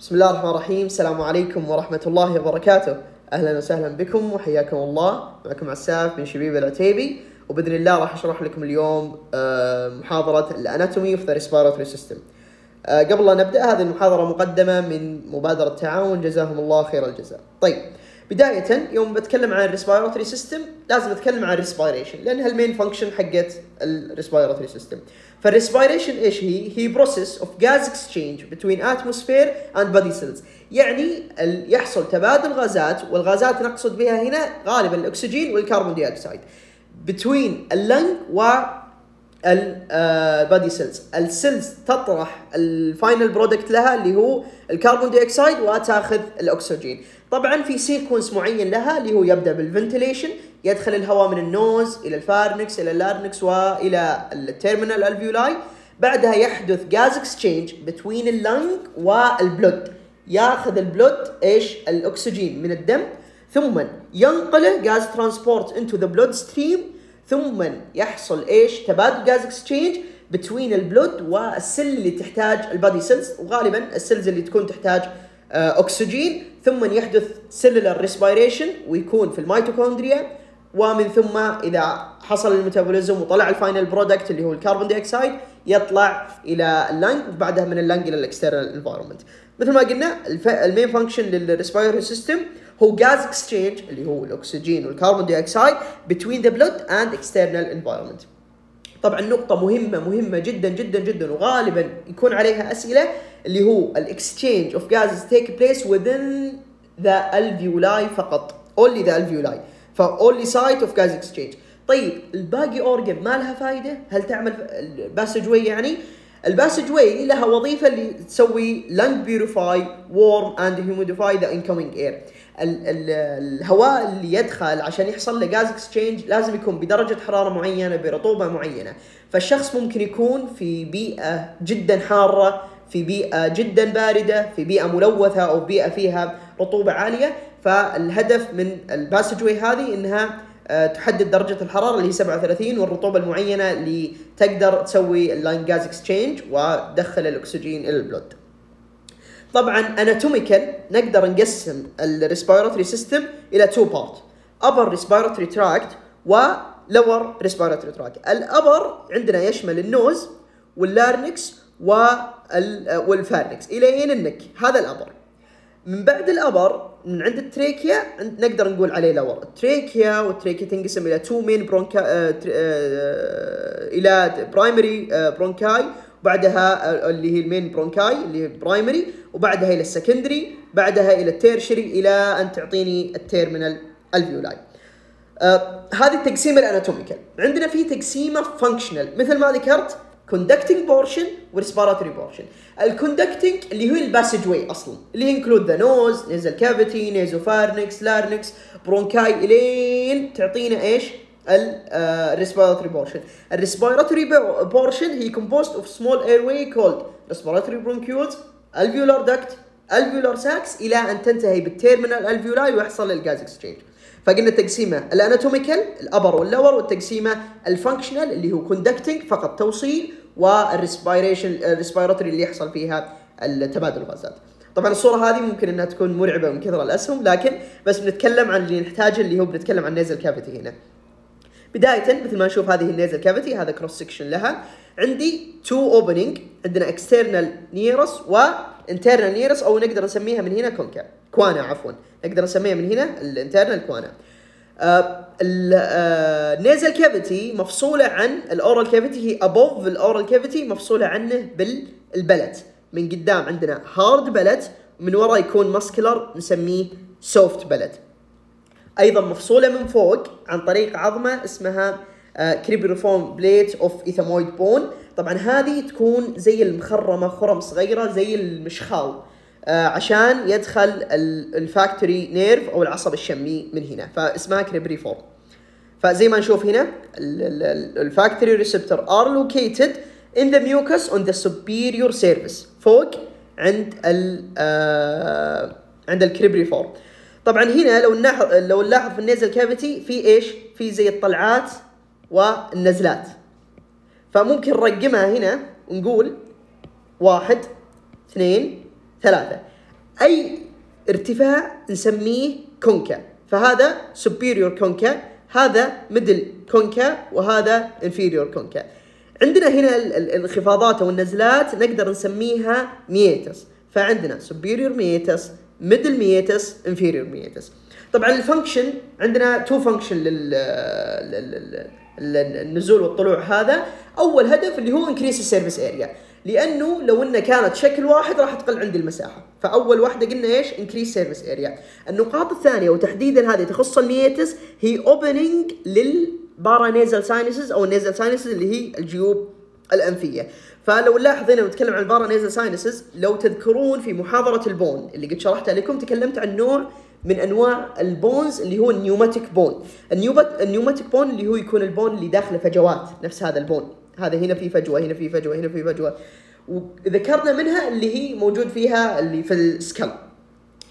بسم الله الرحمن الرحيم السلام عليكم ورحمة الله وبركاته أهلا وسهلا بكم وحياكم الله معكم عساف بن شبيب العتيبي وبإذن الله راح أشرح لكم اليوم محاضرة الأناتومي في ذا ريسبيراتوري سيستم قبل أن نبدأ هذه المحاضرة مقدمة من مبادرة تعاون جزاهم الله خير الجزاء طيب بداية يوم بتكلم عن الريسبيراتوري سيستم لازم اتكلم عن الريسبيريشن لانها المين فانكشن حقت الريسبيراتوري سيستم. فالريسبيريشن ايش هي؟ هي بروسيس اوف غاز اكسشينج بتوين اتموسفير اند بادي سيلز، يعني يحصل تبادل غازات والغازات نقصد بها هنا غالبا الاكسجين والكربون دي اوكسيد. بتوين اللنج و البادي سيلز السيلز تطرح الفاينل برودكت لها اللي هو الكربون دي اكسايد وتاخذ الاكسجين طبعا في سيكونس معين لها اللي هو يبدا بالفنتليشن يدخل الهواء من النوز الى الفارنكس الى اللارنكس والى التيرمينال الفيولاي بعدها يحدث جاز اكسشينج بتوين اللنج والبلود ياخذ البلود ايش الاكسجين من الدم ثم ينقله جاز ترانسبورت انتو ذا بلود ستريم ثم يحصل ايش تبادل جاز اكسشينج بتوين البلود والسل اللي تحتاج البادي سيلز وغالبا السيلز اللي تكون تحتاج اكسجين آه، ثم يحدث سيلولر ريسبيريشن ويكون في الميتوكوندريا ومن ثم اذا حصل الميتابوليزم وطلع الفاينل برودكت اللي هو الكربون دايوكسيد يطلع الى اللنج وبعدها من اللنج الى الاكسترنال انفايرمنت مثل ما قلنا المين فانكشن للريسبيري سيستم هو غاز اكسشينج اللي هو الاكسجين والكربون دايوكسيد between the blood and external environment طبعا نقطة مهمة مهمة جدا جدا جدا وغالبا يكون عليها أسئلة اللي هو الاكسشينج اوف gases take place within the alveoli فقط only the alveoli ف only site of gas exchange طيب الباقي اورجن ما لها فايدة هل تعمل باسجوي يعني؟ الباسج واي لها وظيفه اللي تسوي لاند بيوريفاي وورم اند هيوميديفاي ذا انكمينج اير الهواء اللي يدخل عشان يحصل له غاز اكسشينج لازم يكون بدرجه حراره معينه برطوبه معينه فالشخص ممكن يكون في بيئه جدا حاره في بيئه جدا بارده في بيئه ملوثه او بيئه فيها رطوبه عاليه فالهدف من الباسج واي هذه انها آه، تحدد درجة الحرارة اللي هي 37 والرطوبة المعينة اللي تقدر تسوي اللاين جاز اكسشينج ودخل الأكسجين إلى البلود. طبعا اناتوميكال نقدر نقسم الريسبيرتوري سيستم الى تو بارت ابر ريسبيراتوري تراكت ولور ريسبيراتوري تراكت الابر عندنا يشمل النوز واللارنكس والفارنكس الى النك هذا الابر من بعد الابر من عند التريكيا نقدر نقول عليه لور التريكيا والتريكيا تنقسم الى تو مين برونكا الى برايمري آه، برونكاي بعدها آه، اللي هي المين برونكاي اللي هي برايمري وبعدها الى السكندري بعدها الى التيرشري الى ان تعطيني التيرمينال الفيولاي آه، هذه التقسيمه الاناتوميكال عندنا في تقسيمه فانكشنال مثل ما ذكرت كوندكتنج بورشن وريسبيراتوري بورشن الكوندكتنج اللي هو الباسج واي اصلا اللي انكلود ذا نوز نيزل كافيتي نيزوفارنكس لارنكس برونكاي الين تعطينا ايش الريسبيراتوري بورشن الريسبيراتوري بورشن هي كومبوست اوف سمول اير واي كولد ريسبيراتوري برونكيولز الفيولار دكت الفيولار ساكس الى ان تنتهي بالتيرمينال الفيولاي ويحصل الجاز اكسشينج فقلنا التقسيمه الاناتوميكال الابر واللور والتقسيمه الفانكشنال اللي هو كوندكتنج فقط توصيل والريسبيريشن الريسبيراتوري اللي يحصل فيها التبادل الغازات. طبعا الصوره هذه ممكن انها تكون مرعبه من كثر الاسهم لكن بس بنتكلم عن اللي نحتاجه اللي هو بنتكلم عن نيزل كافيتي هنا. بدايه مثل ما نشوف هذه النيزل كافيتي هذا كروس سكشن لها عندي تو اوبننج عندنا اكسترنال نيرس و internal نيرس او نقدر نسميها من هنا كونكا كوانا عفوا نقدر نسميها من هنا الانترنال كوانا آه، النيزل كافيتي آه، مفصوله عن الاورال كافيتي هي ابوف الاورال كافيتي مفصوله عنه بالبلت من قدام عندنا هارد بلت من ورا يكون ماسكلر نسميه سوفت بلت ايضا مفصوله من فوق عن طريق عظمه اسمها كريبروفون بليت اوف ايثامويد بون طبعا هذه تكون زي المخرمه خرم صغيره زي المشخال آه، عشان يدخل الفاكتوري نيرف او العصب الشمي من هنا فاسمها كريبري فور فزي ما نشوف هنا الفاكتوري ريسبتور ار لوكيتد ان ذا ميوكس اون ذا سوبيريور سيرفيس فوق عند ال آه، عند الكريبري فور طبعا هنا لو نلاحظ لو نلاحظ في النيزل كافيتي في ايش؟ في زي الطلعات والنزلات فممكن نرقمها هنا ونقول واحد اثنين ثلاثة أي ارتفاع نسميه كونكا فهذا superior كونكا هذا ميدل كونكا وهذا inferior كونكا عندنا هنا الانخفاضات أو النزلات نقدر نسميها ميتس فعندنا superior ميتس ميدل ميتس inferior ميتس طبعا الفانكشن عندنا تو فانكشن لل النزول والطلوع هذا اول هدف اللي هو انكريس السيرفيس اريا لانه لو انه كانت شكل واحد راح تقل عندي المساحه فاول واحده قلنا ايش انكريس سيرفيس اريا النقاط الثانيه وتحديدا هذه تخص الميتس هي اوبننج للبارانيزال ساينسز او النيزل ساينسز اللي هي الجيوب الانفيه فلو نلاحظ هنا نتكلم عن البارانيزال ساينسز لو تذكرون في محاضره البون اللي قد شرحتها لكم تكلمت عن نوع من انواع البونز اللي هو النيوماتيك بون النيوماتيك بون اللي هو يكون البون اللي داخله فجوات نفس هذا البون هذا هنا في فجوه هنا في فجوه هنا في فجوه وذكرنا منها اللي هي موجود فيها اللي في السكال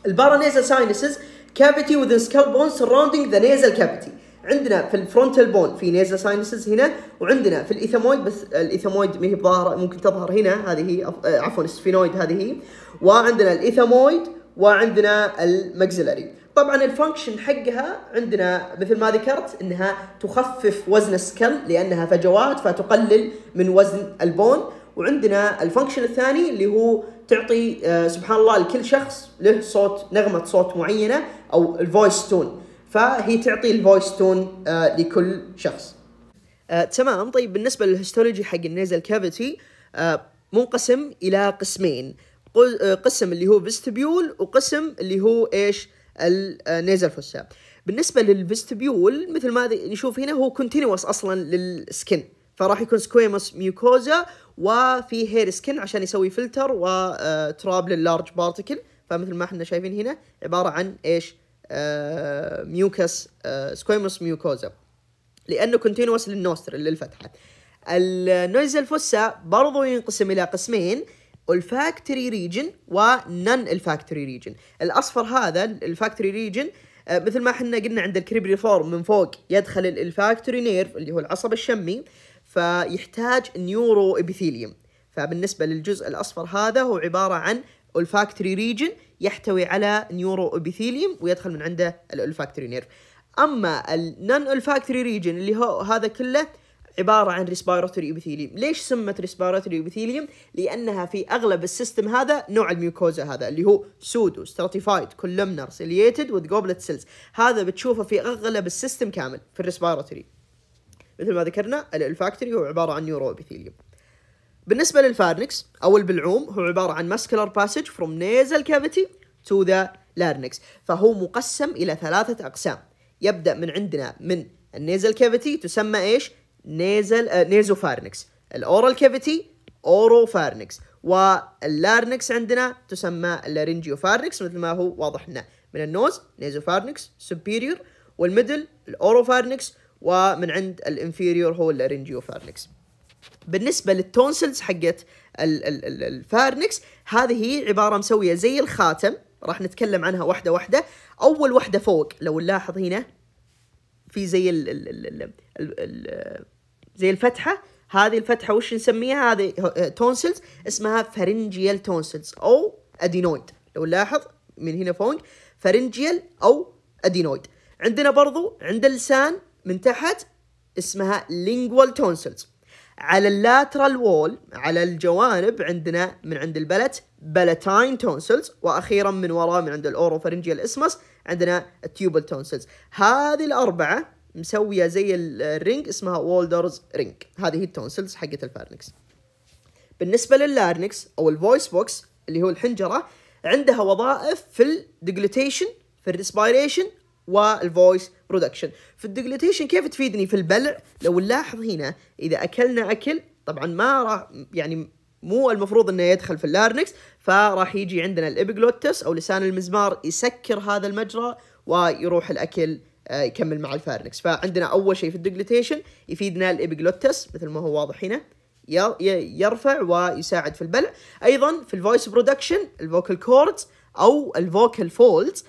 البارانيزال ساينسز كافيتي وذ سكال بون سراوندينج ذا نيزل كافيتي عندنا في الفرونتال بون في نيزل ساينسز هنا وعندنا في الايثامويد بس الايثامويد ما هي بظاهره ممكن تظهر هنا هذه هي آه، عفوا السفينويد هذه هي وعندنا الايثامويد وعندنا المكزلري طبعا الفانكشن حقها عندنا مثل ما ذكرت انها تخفف وزن السكل لانها فجوات فتقلل من وزن البون وعندنا الفانكشن الثاني اللي هو تعطي آه، سبحان الله لكل شخص له صوت نغمه صوت معينه او الفويس تون فهي تعطي الفويس تون آه، لكل شخص آه، تمام طيب بالنسبه للهيستولوجي حق النيزل كافيتي آه، منقسم الى قسمين آه، قسم اللي هو فيستبيول وقسم اللي هو ايش النيزل فوسا آه، بالنسبه للفيستبيول مثل ما نشوف هنا هو كونتينوس اصلا للسكن فراح يكون سكويموس ميوكوزا وفي هير سكن عشان يسوي فلتر وتراب لللارج بارتكل فمثل ما احنا شايفين هنا عباره عن ايش ميوكس سكويموس ميوكوزا لانه كونتينوس للنوستر للفتحه النيزل فوسا برضو ينقسم الى قسمين اولفاكتوري ريجن ونن الفاكتوري ريجن الاصفر هذا الفاكتوري ريجن آه، مثل ما احنا قلنا عند الكريبري فورم من فوق يدخل الفاكتوري نيرف اللي هو العصب الشمي فيحتاج نيورو ابيثيليوم فبالنسبه للجزء الاصفر هذا هو عباره عن الفاكتوري ريجن يحتوي على نيورو ابيثيليوم ويدخل من عنده الاولفاكتوري نيرف اما النون الفاكتوري ريجن اللي هو هذا كله عبارة عن ريسبيراتوري ابيثيليوم ليش سمت ريسبيراتوري ابيثيليوم لأنها في أغلب السيستم هذا نوع الميوكوزا هذا اللي هو سودو ستراتيفايد كولمنر سيلييتد وذ جوبلت سيلز هذا بتشوفه في أغلب السيستم كامل في الريسبيراتوري مثل ما ذكرنا الالفاكتوري هو عبارة عن نيورو ابيثيليوم بالنسبة للفارنكس أو البلعوم هو عبارة عن مسكلر باسج from nasal cavity to the larynx فهو مقسم إلى ثلاثة أقسام يبدأ من عندنا من النيزل كافيتي تسمى إيش نيزل نيزو فارنكس الاورال كافيتي اورو فارنكس واللارنكس عندنا تسمى اللارينجيو فارنكس مثل ما هو واضح لنا من النوز نيزو فارنكس سوبيريور والميدل الاورو فارنكس ومن عند الانفيريور هو اللارينجيو فارنكس بالنسبه للتونسلز حقت الفارنكس هذه هي عباره مسويه زي الخاتم راح نتكلم عنها واحده واحده اول واحده فوق لو نلاحظ هنا في زي ال ال ال زي الفتحه هذه الفتحه وش نسميها هذه تونسلز اسمها فرنجيال تونسلز او ادينويد لو نلاحظ من هنا فوق فرنجيال او ادينويد عندنا برضو عند اللسان من تحت اسمها لينجوال تونسلز على اللاترال وول على الجوانب عندنا من عند البلت بلاتاين تونسلز واخيرا من وراء من عند الاورو فرنجيال اسمس عندنا التيوبل تونسلز هذه الاربعه مسويه زي الرينج اسمها وولدرز رينج هذه هي التونسلز حقت الفارنكس بالنسبه لللارنكس او الفويس بوكس اللي هو الحنجره عندها وظائف في الديجليتيشن في الريسبيريشن والفويس برودكشن في الديجليتيشن كيف تفيدني في البلع لو نلاحظ هنا اذا اكلنا اكل طبعا ما راح يعني مو المفروض انه يدخل في اللارنكس فراح يجي عندنا الابيجلوتس او لسان المزمار يسكر هذا المجرى ويروح الاكل آه، يكمل مع الفارنكس فعندنا اول شيء في الدجلتيشن يفيدنا الابيجلوتس مثل ما هو واضح هنا يرفع ويساعد في البلع ايضا في الفويس برودكشن الفوكال كوردز او الفوكال آه، فولدز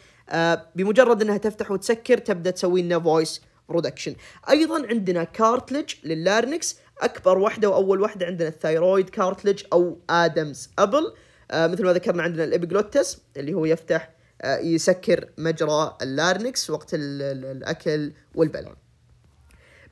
بمجرد انها تفتح وتسكر تبدا تسوي لنا فويس برودكشن ايضا عندنا كارتلج لللارنكس اكبر وحده واول وحده عندنا الثايرويد كارتلج او ادمز ابل آه، مثل ما ذكرنا عندنا الابيجلوتس اللي هو يفتح آه، يسكر مجرى اللارنكس وقت الاكل والبلع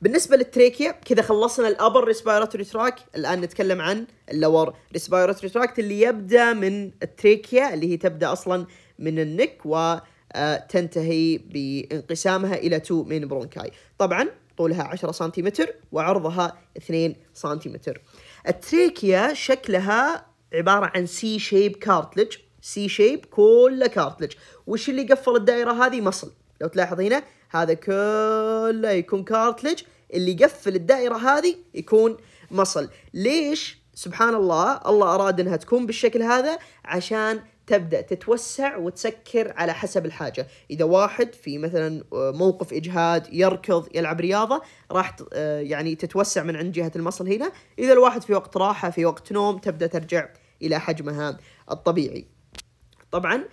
بالنسبه للتريكيا كذا خلصنا الابر ريسبيراتوري تراك الان نتكلم عن اللور ريسبيراتوري تراكت اللي يبدا من التريكيا اللي هي تبدا اصلا من النك وتنتهي آه، بانقسامها الى تو مين برونكاي طبعا طولها 10 سنتيمتر وعرضها 2 سنتيمتر التريكيا شكلها عبارة عن سي شيب كارتلج سي شيب كله كارتلج وش اللي قفل الدائره هذه مصل لو تلاحظ هنا هذا كله يكون كارتلج اللي يقفل الدائره هذه يكون مصل ليش سبحان الله الله اراد انها تكون بالشكل هذا عشان تبدا تتوسع وتسكر على حسب الحاجه، اذا واحد في مثلا آه، موقف اجهاد يركض يلعب رياضه راح آه، يعني تتوسع من عند جهه المصل هنا، اذا الواحد في وقت راحه في وقت نوم تبدا ترجع الى حجمها الطبيعي. طبعا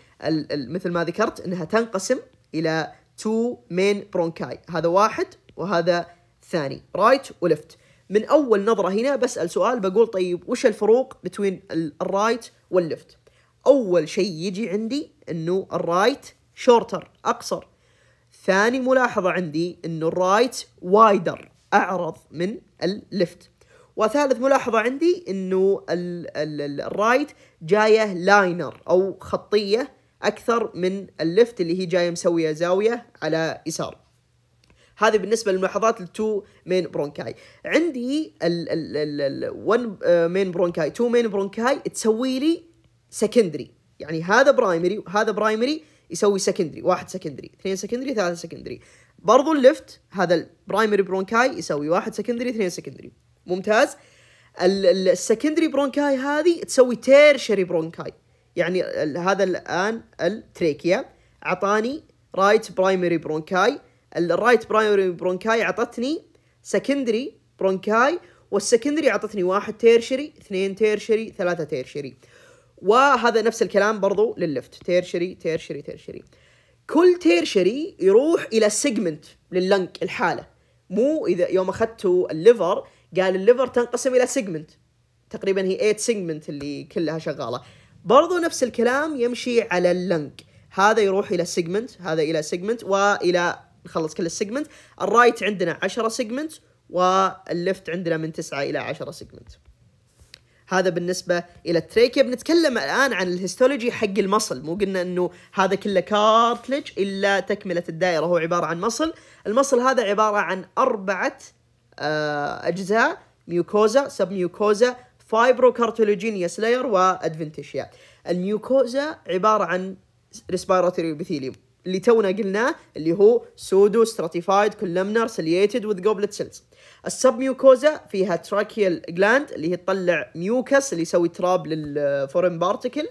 مثل ما ذكرت انها تنقسم الى تو مين برونكاي هذا واحد وهذا ثاني رايت ولفت من اول نظره هنا بسال سؤال بقول طيب وش الفروق بين الرايت والليفت اول شيء يجي عندي انه الرايت شورتر اقصر ثاني ملاحظه عندي انه الرايت وايدر اعرض من الليفت وثالث ملاحظة عندي انه الرايت جاية لاينر او خطية اكثر من اللفت اللي هي جاية مسوية زاوية على يسار هذه بالنسبة للملاحظات التو مين برونكاي عندي ال ال ال ون مين برونكاي تو مين برونكاي تسوي لي سكندري يعني هذا برايمري وهذا برايمري يسوي سكندري واحد سكندري اثنين سكندري ثلاثة سكندري برضو اللفت هذا البرايمري برونكاي يسوي واحد سكندري اثنين سكندري ممتاز السكندري برونكاي هذه تسوي تيرشري برونكاي يعني هذا الان التريكيا اعطاني رايت برايمري برونكاي الرايت برايمري برونكاي اعطتني سكندري برونكاي والسكندري اعطتني واحد تيرشري اثنين تيرشري ثلاثة تيرشري وهذا نفس الكلام برضو لللفت تيرشري تيرشري تيرشري كل تيرشري يروح الى سيجمنت لللنك الحاله مو اذا يوم اخذتوا الليفر قال الليفر تنقسم الى سيجمنت تقريبا هي 8 سيجمنت اللي كلها شغاله برضو نفس الكلام يمشي على اللنك هذا يروح الى سيجمنت هذا الى سيجمنت والى نخلص كل السيجمنت الرايت عندنا 10 سيجمنت والليفت عندنا من 9 الى 10 سيجمنت هذا بالنسبة إلى التريكيا بنتكلم الآن عن الهيستولوجي حق المصل مو قلنا أنه هذا كله كارتلج إلا تكملة الدائرة هو عبارة عن مصل المصل هذا عبارة عن أربعة آه، أجزاء ميوكوزا سب ميوكوزا فايبروكارتولوجينيوس لاير وادفنتيشيا الميوكوزا عبارة عن ريسبيراتوري ابيثيليوم اللي تونا قلناه اللي هو سودو ستراتيفايد كولمنر سلييتد وذ جوبلت سيلز السب ميوكوزا فيها تراكيال جلاند اللي هي تطلع ميوكس اللي يسوي تراب للفورين بارتكل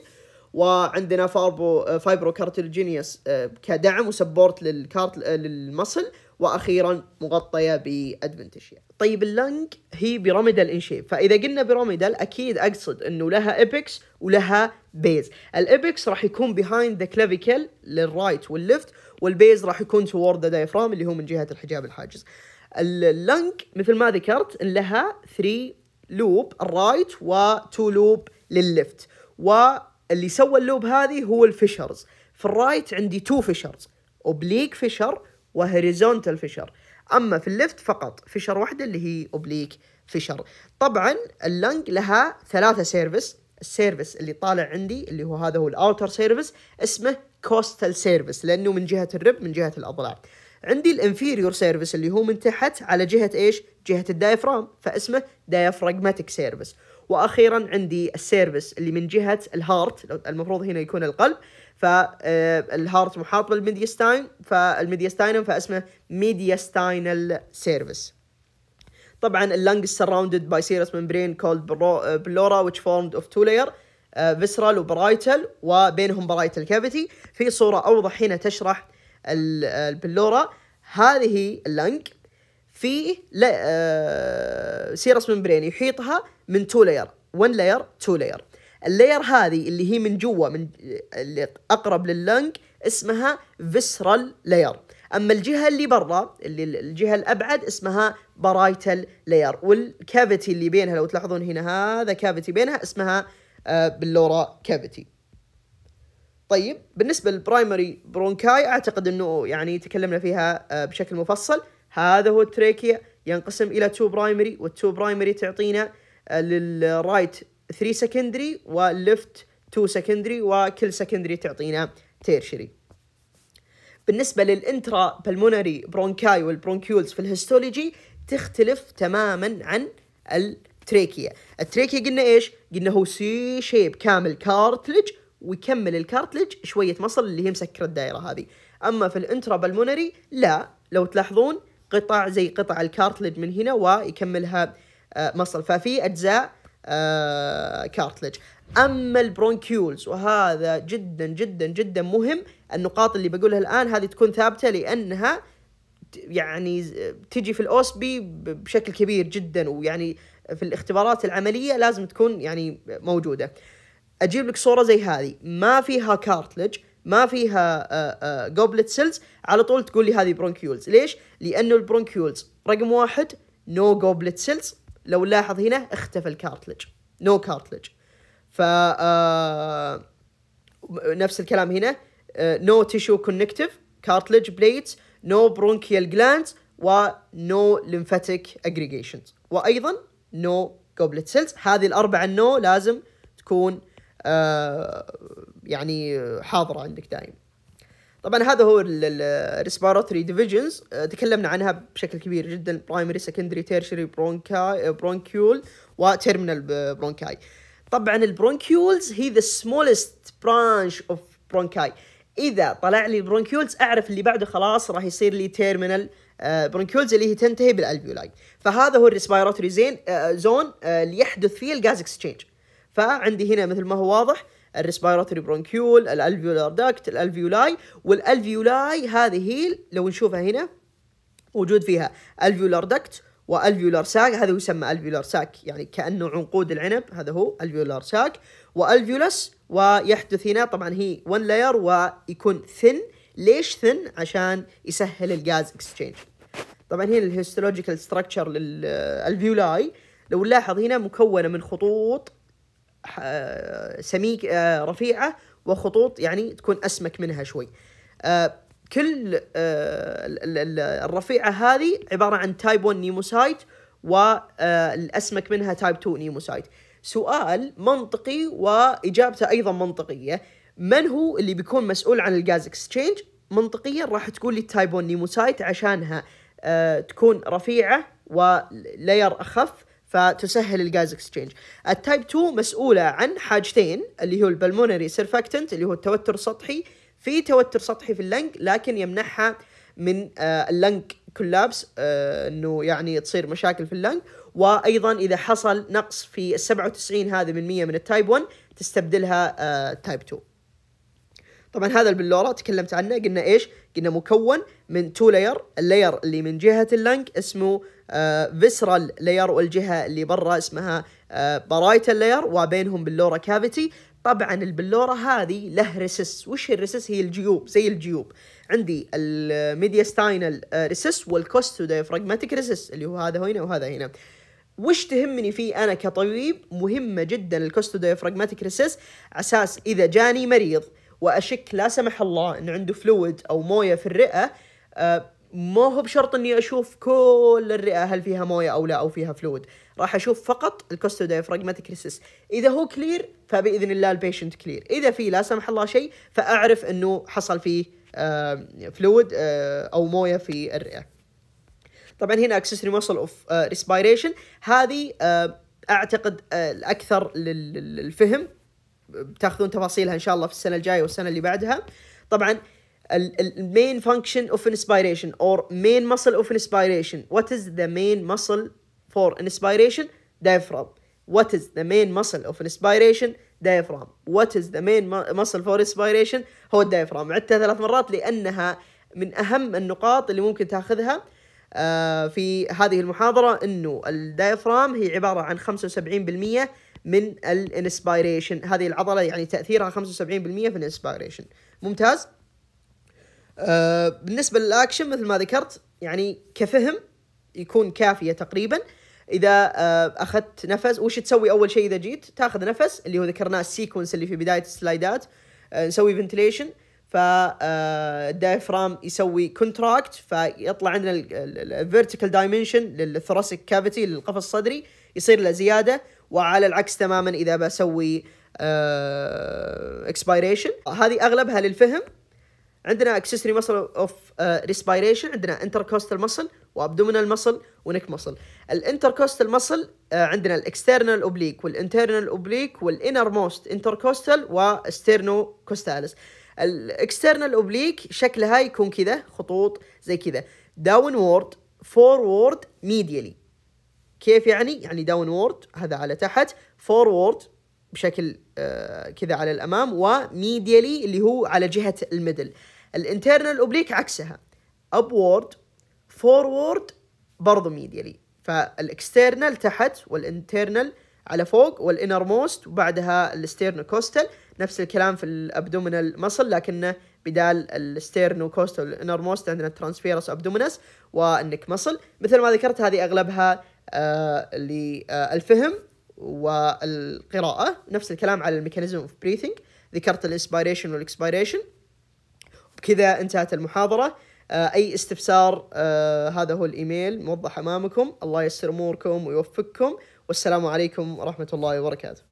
وعندنا فاربو فايبرو آه، كارتلجينيوس آه، كدعم وسبورت للكارت للمصل واخيرا مغطيه بادفنتشيا طيب اللانك هي بيراميدال ان شيب فاذا قلنا بيراميدال اكيد اقصد انه لها ايبكس ولها بيز الايبكس راح يكون بيهايند ذا كلافيكل للرايت والليفت والبيز راح يكون توورد ذا دايفرام اللي هو من جهه الحجاب الحاجز اللانك مثل ما ذكرت ان لها 3 لوب الرايت و2 لوب للليفت واللي سوى اللوب هذه هو الفيشرز في الرايت عندي 2 فيشرز اوبليك فيشر وهوريزونتال فيشر اما في اللفت فقط فيشر واحده اللي هي اوبليك فيشر طبعا اللنج لها ثلاثه سيرفس السيرفس اللي طالع عندي اللي هو هذا هو الاوتر سيرفس اسمه كوستال سيرفس لانه من جهه الرب من جهه الاضلاع عندي الانفيريور سيرفس اللي هو من تحت على جهه ايش جهه الدايفرام فاسمه دايفراجماتيك سيرفس واخيرا عندي السيرفس اللي من جهه الهارت المفروض هنا يكون القلب فالهارت آه، محاط بالميدياستاين فالميديستاينم فاسمه ميدياستاينال سيرفيس طبعا اللنج سراوندد باي سيرس ممبرين كولد بلورا ويتش فورمد اوف تو لاير فيسرال وبرايتل وبينهم برايتل كافيتي في صوره اوضح هنا تشرح آه، البلورا هذه اللنج في سيرس ممبرين آه، يحيطها من تو لاير 1 لاير 2 لاير اللير هذه اللي هي من جوا من اللي اقرب لللنج اسمها فيسرال لير اما الجهه اللي برا اللي الجهه الابعد اسمها بارايتال لير والكافيتي اللي بينها لو تلاحظون هنا هذا كافيتي بينها اسمها آه، باللورا كافيتي طيب بالنسبه للبرايمري برونكاي اعتقد انه يعني تكلمنا فيها آه، بشكل مفصل هذا هو التريكيا ينقسم الى تو برايمري والتو برايمري تعطينا آه، للرايت 3 سكندري وليفت 2 سكندري وكل سكندري تعطينا تيرشري بالنسبة للانترا بالمونري برونكاي والبرونكيولز في الهيستولوجي تختلف تماما عن التريكيا التريكيا قلنا ايش قلنا هو سي شيب كامل كارتلج ويكمل الكارتلج شوية مصل اللي هي مسكرة الدائرة هذه أما في الانترا بالمونري لا لو تلاحظون قطع زي قطع الكارتلج من هنا ويكملها مصل آه، ففي أجزاء آه، كارتلج اما البرونكيولز وهذا جدا جدا جدا مهم النقاط اللي بقولها الان هذه تكون ثابته لانها يعني تجي في الاوسبي بشكل كبير جدا ويعني في الاختبارات العمليه لازم تكون يعني موجوده اجيب لك صوره زي هذه ما فيها كارتلج ما فيها جوبلت آه، سيلز آه، على طول تقول لي هذه برونكيولز ليش لانه البرونكيولز رقم واحد نو جوبلت سيلز لو نلاحظ هنا اختفى الكارتلج نو كارتلج ف آه، نفس الكلام هنا نو تيشو كونكتيف كارتلج بليت نو برونكيال جلاندز ونو لمفاتيك اجريجيشنز وايضا نو جوبلت سيلز هذه الاربعه النو لازم تكون آه، يعني حاضره عندك دائما طبعا هذا هو الريسبيراتوري ديفيجنز آه، تكلمنا عنها بشكل كبير جدا برايمري سكندري تيرشري برونكاي برونكيول وتيرمينال برونكاي طبعا البرونكيولز هي ذا سمولست برانش اوف برونكاي اذا طلع لي برونكيولز اعرف اللي بعده خلاص راح يصير لي تيرمينال آه، برونكيولز اللي هي تنتهي بالالفيولاي فهذا هو الريسبيراتوري زين زون اللي يحدث فيه الجاز اكسشينج فعندي هنا مثل ما هو واضح الريسبيراتوري برونكيول الالفيولار داكت الالفيولاي والالفيولاي هذه هي لو نشوفها هنا موجود فيها الفيولار داكت والفيولار ساك هذا يسمى الفيولار ساك يعني كانه عنقود العنب هذا هو الفيولار ساك والفيولس ويحدث هنا طبعا هي ون لاير ويكون ثن ليش ثن عشان يسهل الغاز اكسشينج طبعا هنا الهيستولوجيكال ستراكشر للالفيولاي لو نلاحظ هنا مكونه من خطوط سميك آه، رفيعه وخطوط يعني تكون اسمك منها شوي آه، كل آه، الرفيعه هذه عباره عن تايب 1 نيموسايت والاسمك منها تايب 2 نيموسايت سؤال منطقي واجابته ايضا منطقيه من هو اللي بيكون مسؤول عن الجاز اكسشينج منطقيا راح تقول لي التايب 1 نيموسايت عشانها تكون رفيعه ولير اخف فتسهل الغاز اكسشينج التايب 2 مسؤوله عن حاجتين اللي هو البلمونري سيرفاكتنت اللي هو التوتر السطحي في توتر سطحي في اللنج لكن يمنحها من آه، اللنج كولابس آه، انه يعني تصير مشاكل في اللنج وايضا اذا حصل نقص في ال 97 هذه من 100 من التايب 1 تستبدلها آه، تايب 2 طبعا هذا البلوره تكلمت عنه قلنا ايش قلنا مكون من تو لاير اللاير اللي من جهه اللنك اسمه فيسرال آه لاير والجهه اللي برا اسمها آه برايتال لاير وبينهم بلوره كافيتي طبعا البلوره هذه له ريسس وش الريسس هي الجيوب زي الجيوب عندي الميدياستاينال ريسس والكوستو دايفراغماتيك ريسس اللي هو هذا هنا وهذا هنا وش تهمني فيه انا كطبيب مهمه جدا الكوستو دايفراغماتيك ريسس اساس اذا جاني مريض واشك لا سمح الله انه عنده فلويد او مويه في الرئه آه، مو هو بشرط اني اشوف كل الرئه هل فيها مويه او لا او فيها فلويد راح اشوف فقط الكوستودايفراغماتيك ريسس اذا هو كلير فباذن الله البيشنت كلير اذا في لا سمح الله شيء فاعرف انه حصل فيه فلويد آه، آه، او مويه في الرئه طبعا هنا اكسسوري موصل اوف ريسبيريشن هذه اعتقد الاكثر للفهم بتاخذون تفاصيلها ان شاء الله في السنه الجايه والسنه اللي بعدها طبعا المين فانكشن اوف انسبيريشن اور مين مسل اوف انسبيريشن وات از ذا مين مسل فور انسبيريشن diaphragm وات از ذا مين مسل اوف انسبيريشن diaphragm وات از ذا مين مسل فور انسبيريشن هو الدايفرام عدتها ثلاث مرات لأنها من أهم النقاط اللي ممكن تاخذها آه، في هذه المحاضرة أنه الدايفرام هي عبارة عن 75% من الانسبيريشن هذه العضلة يعني تأثيرها 75% في الانسبيريشن ممتاز آه، بالنسبة للأكشن مثل ما ذكرت يعني كفهم يكون كافية تقريبا إذا آه، أخذت نفس وش تسوي أول شيء إذا جيت تاخذ نفس اللي هو ذكرناه السيكونس اللي في بداية السلايدات نسوي فنتليشن فالدايفرام آه، يسوي كونتراكت فيطلع عندنا الفيرتيكال دايمنشن للثراسك كافيتي للقفص الصدري يصير له زياده وعلى العكس تماما اذا بسوي اكسبيريشن آه، uh, هذه اغلبها للفهم عندنا اكسسوري مسل اوف ريسبيريشن عندنا انتركوستال مسل وابدومينال مسل ونك مسل الانتركوستال مسل عندنا الاكسترنال اوبليك والانترنال اوبليك والانر موست انتركوستال واسترنو كوستالس الاكسترنال اوبليك شكلها يكون كذا خطوط زي كذا داون وورد وورد ميديالي كيف يعني يعني داون وورد هذا على تحت فور وورد بشكل آه، كذا على الامام وميديالي اللي هو على جهه الميدل الانترنال اوبليك عكسها اب فور وورد برضو ميديالي فالاكسترنال تحت والانترنال على فوق والانر موست وبعدها الستيرنو كوستال نفس الكلام في الابدومينال مصل لكنه بدال الستيرنو كوست والانر موست عندنا الترانسفيرس ابدومينس والنك مصل مثل ما ذكرت هذه اغلبها آه للفهم آه، والقراءة نفس الكلام على الميكانيزم اوف بريثنج ذكرت الاسبيريشن والاكسبيريشن بكذا انتهت المحاضرة آه اي استفسار آه هذا هو الايميل موضح امامكم الله ييسر اموركم ويوفقكم والسلام عليكم ورحمة الله وبركاته